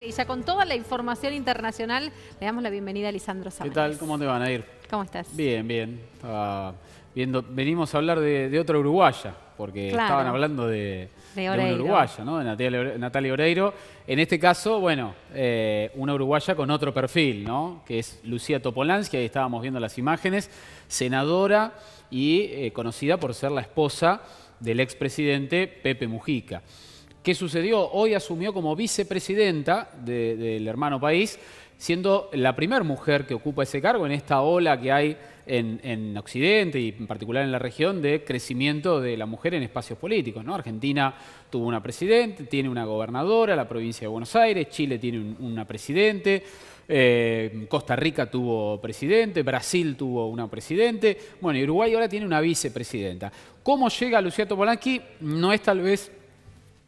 Y ya con toda la información internacional le damos la bienvenida a Lisandro Sánchez. ¿Qué tal? ¿Cómo te van a ir? ¿Cómo estás? Bien, bien. venimos a hablar de, otra uruguaya, porque estaban hablando de, una uruguaya, ¿no? De Natalia, Oreiro. En este caso, bueno, eh, una uruguaya con otro perfil, ¿no? Que es Lucía Topolansky, ahí estábamos viendo las imágenes, senadora y eh, conocida por ser la esposa del expresidente Pepe Mujica. ¿Qué sucedió? Hoy asumió como vicepresidenta del hermano país, siendo la primer mujer que ocupa ese cargo en esta ola que hay en, Occidente y en particular en la región de crecimiento de la mujer en espacios políticos. Argentina tuvo una presidente, tiene una gobernadora, la provincia de Buenos Aires, Chile tiene una presidente. Eh, Costa Rica tuvo presidente, Brasil tuvo una presidente, bueno, Uruguay ahora tiene una vicepresidenta. ¿Cómo llega Luciato Polanqui? No es tal vez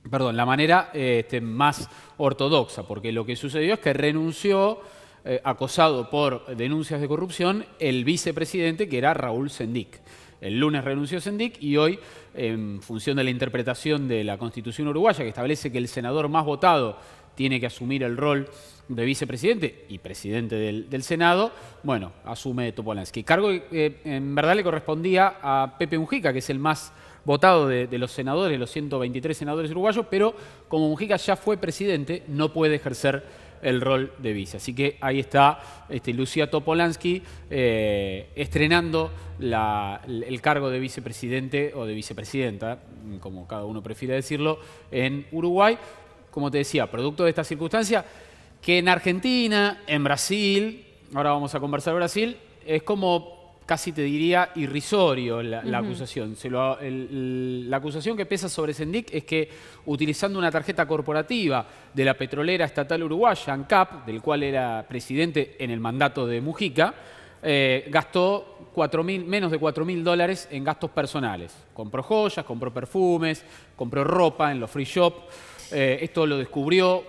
perdón, la manera eh, este, más ortodoxa, porque lo que sucedió es que renunció, eh, acosado por denuncias de corrupción, el vicepresidente que era Raúl Sendic. El lunes renunció Sendic y hoy, en función de la interpretación de la Constitución uruguaya, que establece que el senador más votado tiene que asumir el rol de vicepresidente y presidente del, Senado, bueno, asume Topolansky. Cargo que eh, en verdad le correspondía a Pepe Mujica, que es el más votado de, los senadores, los 123 senadores uruguayos, pero como Mujica ya fue presidente, no puede ejercer el rol de vice. Así que ahí está este, Lucía Topolansky eh, estrenando el cargo de vicepresidente o de vicepresidenta, como cada uno prefiere decirlo, en Uruguay. Como te decía, producto de esta circunstancia, que en Argentina, en Brasil, ahora vamos a conversar Brasil, es como casi te diría irrisorio la, acusación. la acusación que pesa sobre Sendic es que utilizando una tarjeta corporativa de la petrolera estatal uruguaya, ANCAP, del cual era presidente en el mandato de Mujica, eh, gastó menos de 4 mil dólares en gastos personales. Compró joyas, compró perfumes, compró ropa en los free shop. Eh, esto lo descubrió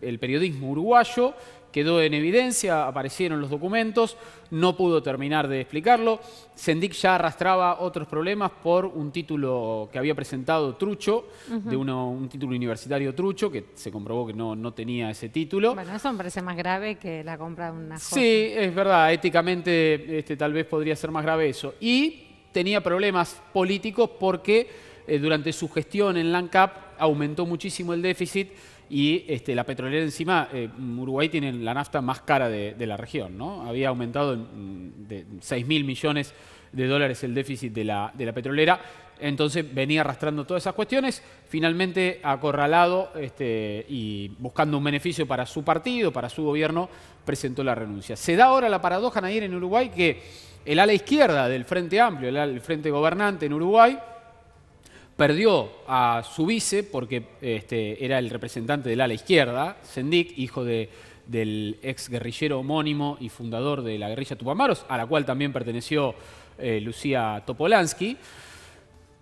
el periodismo uruguayo quedó en evidencia, aparecieron los documentos, no pudo terminar de explicarlo. Sendik ya arrastraba otros problemas por un título que había presentado Trucho, de un título universitario Trucho, que se comprobó que no, no tenía ese título. Bueno, eso me parece más grave que la compra de una joven. Sí, es verdad, éticamente este, tal vez podría ser más grave eso. Y tenía problemas políticos porque eh, durante su gestión en LANCAP aumentó muchísimo el déficit y este, la petrolera encima, eh, Uruguay tiene la nafta más cara de, la región, ¿no? Había aumentado en, de 6 mil millones de dólares el déficit de la, petrolera, entonces venía arrastrando todas esas cuestiones, finalmente acorralado este, y buscando un beneficio para su partido, para su gobierno, presentó la renuncia. Se da ahora la paradoja, Nadir en Uruguay, que el ala izquierda del Frente Amplio, el Frente Gobernante en Uruguay, perdió a su vice, porque este, era el representante del ala izquierda, Sendik, hijo del ex guerrillero homónimo y fundador de la guerrilla Tupamaros, a la cual también perteneció eh, Lucía Topolansky.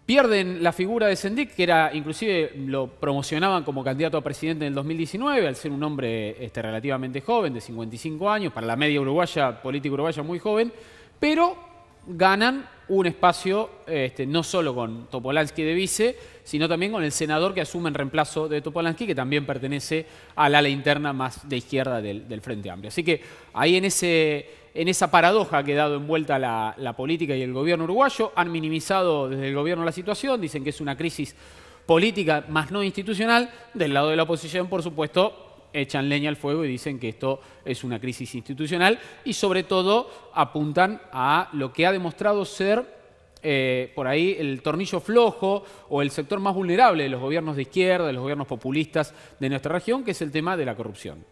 Pierden la figura de Sendik, que era inclusive lo promocionaban como candidato a presidente en el 2019, al ser un hombre este, relativamente joven, de 55 años, para la media uruguaya, político uruguaya muy joven, pero ganan un espacio este, no solo con Topolansky de vice, sino también con el senador que asume en reemplazo de Topolansky, que también pertenece al ala interna más de izquierda del, Frente Amplio. Así que ahí en, ese, en esa paradoja que ha dado envuelta la, la política y el gobierno uruguayo. Han minimizado desde el gobierno la situación, dicen que es una crisis política más no institucional. Del lado de la oposición, por supuesto, echan leña al fuego y dicen que esto es una crisis institucional y sobre todo apuntan a lo que ha demostrado ser eh, por ahí el tornillo flojo o el sector más vulnerable de los gobiernos de izquierda, de los gobiernos populistas de nuestra región, que es el tema de la corrupción.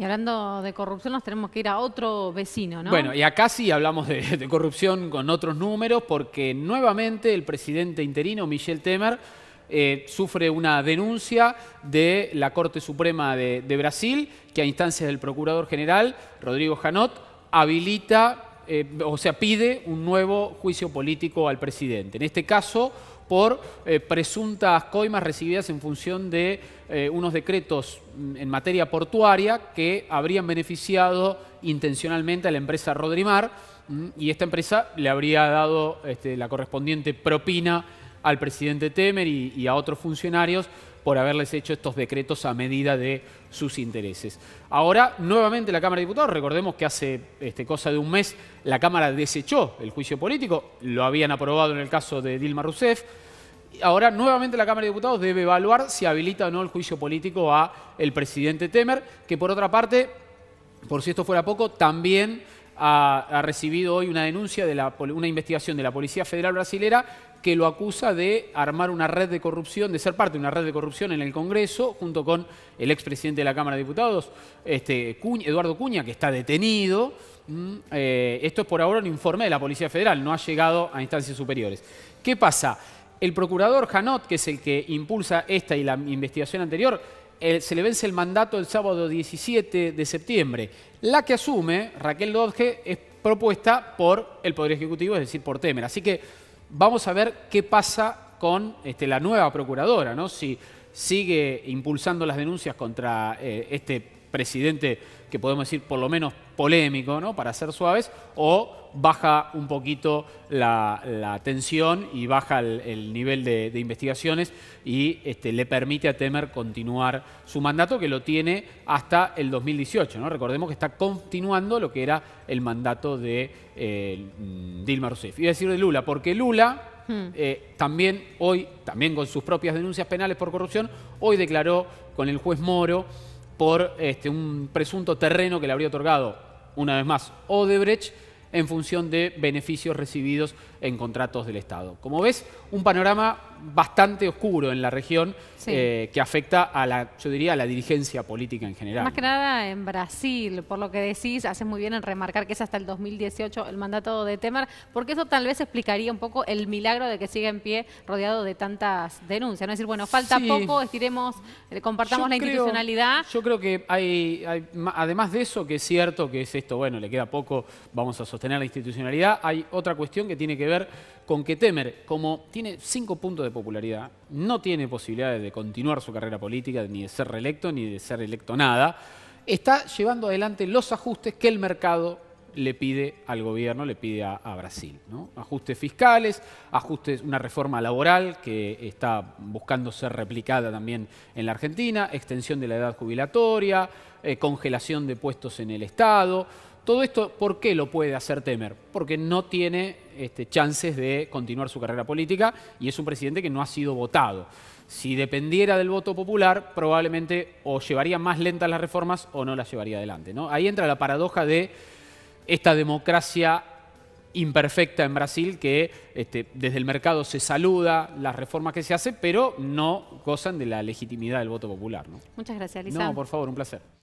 Y hablando de corrupción, nos tenemos que ir a otro vecino, ¿no? Bueno, y acá sí hablamos de, de corrupción con otros números, porque nuevamente el presidente interino, Michel Temer, eh, sufre una denuncia de la Corte Suprema de, Brasil, que a instancias del Procurador General, Rodrigo Janot, habilita, eh, o sea, pide un nuevo juicio político al presidente. En este caso, por eh, presuntas coimas recibidas en función de unos decretos en materia portuaria que habrían beneficiado intencionalmente a la empresa Rodrimar mm, y esta empresa le habría dado este, la correspondiente propina al presidente Temer y, a otros funcionarios por haberles hecho estos decretos a medida de sus intereses. Ahora, nuevamente la Cámara de Diputados, recordemos que hace este, cosa de un mes la Cámara desechó el juicio político, lo habían aprobado en el caso de Dilma Rousseff, Ahora, nuevamente la Cámara de Diputados debe evaluar si habilita o no el juicio político a el presidente Temer, que por otra parte, por si esto fuera poco, también ha, recibido hoy una denuncia, de la, una investigación de la Policía Federal Brasilera que lo acusa de armar una red de corrupción, de ser parte de una red de corrupción en el Congreso, junto con el expresidente de la Cámara de Diputados, este, Eduardo Cuña, que está detenido. Mm, eh, esto es por ahora un informe de la Policía Federal, no ha llegado a instancias superiores. ¿Qué pasa? El procurador Janot, que es el que impulsa esta y la investigación anterior, se le vence el mandato el sábado 17 de septiembre. La que asume Raquel Dodge es propuesta por el Poder Ejecutivo, es decir, por Temer. Así que vamos a ver qué pasa con este, la nueva procuradora, ¿no? Si sigue impulsando las denuncias contra eh, este presidente que podemos decir por lo menos polémico, ¿no? Para ser suaves, o baja un poquito la, tensión y baja el, nivel de, investigaciones y este, le permite a Temer continuar su mandato que lo tiene hasta el 2018, ¿no? Recordemos que está continuando lo que era el mandato de eh, Dilma Rousseff. Y decir de Lula, porque Lula hmm. eh, también hoy, también con sus propias denuncias penales por corrupción, hoy declaró con el juez Moro por este, un presunto terreno que le habría otorgado, una vez más, Odebrecht en función de beneficios recibidos en contratos del Estado. Como ves, un panorama bastante oscuro en la región eh, que afecta a la, yo diría, a la dirigencia política en general. Más que nada en Brasil, por lo que decís, hace muy bien en remarcar que es hasta el 2018 el mandato de Temer, porque eso tal vez explicaría un poco el milagro de que siga en pie rodeado de tantas denuncias. No es decir, bueno, falta poco, estiremos, eh, compartamos la institucionalidad. Yo creo que hay, además de eso, que es cierto que es esto, bueno, le queda poco, vamos a tener la institucionalidad, hay otra cuestión que tiene que ver con que Temer, como tiene cinco puntos de popularidad, no tiene posibilidades de continuar su carrera política, ni de ser reelecto, ni de ser electo nada, está llevando adelante los ajustes que el mercado le pide al gobierno, le pide a, Brasil. Ajustes fiscales, ajustes, una reforma laboral que está buscando ser replicada también en la Argentina, extensión de la edad jubilatoria, eh, congelación de puestos en el Estado, todo esto, ¿por qué lo puede hacer Temer? Porque no tiene este, chances de continuar su carrera política y es un presidente que no ha sido votado. Si dependiera del voto popular, probablemente o llevaría más lentas las reformas o no las llevaría adelante. Ahí entra la paradoja de esta democracia imperfecta en Brasil que este, desde el mercado se saluda las reformas que se hacen, pero no gozan de la legitimidad del voto popular. Muchas gracias, Lisa. No, por favor, un placer.